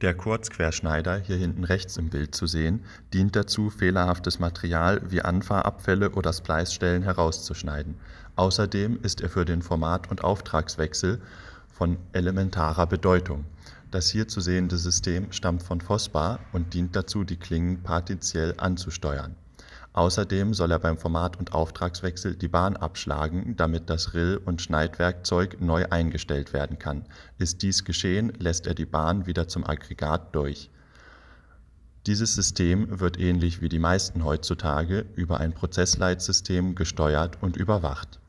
Der Kurzquerschneider, hier hinten rechts im Bild zu sehen, dient dazu, fehlerhaftes Material wie Anfahrabfälle oder splice herauszuschneiden. Außerdem ist er für den Format- und Auftragswechsel von elementarer Bedeutung. Das hier zu sehende System stammt von Fosbar und dient dazu, die Klingen partiziell anzusteuern. Außerdem soll er beim Format- und Auftragswechsel die Bahn abschlagen, damit das Rill- und Schneidwerkzeug neu eingestellt werden kann. Ist dies geschehen, lässt er die Bahn wieder zum Aggregat durch. Dieses System wird ähnlich wie die meisten heutzutage über ein Prozessleitsystem gesteuert und überwacht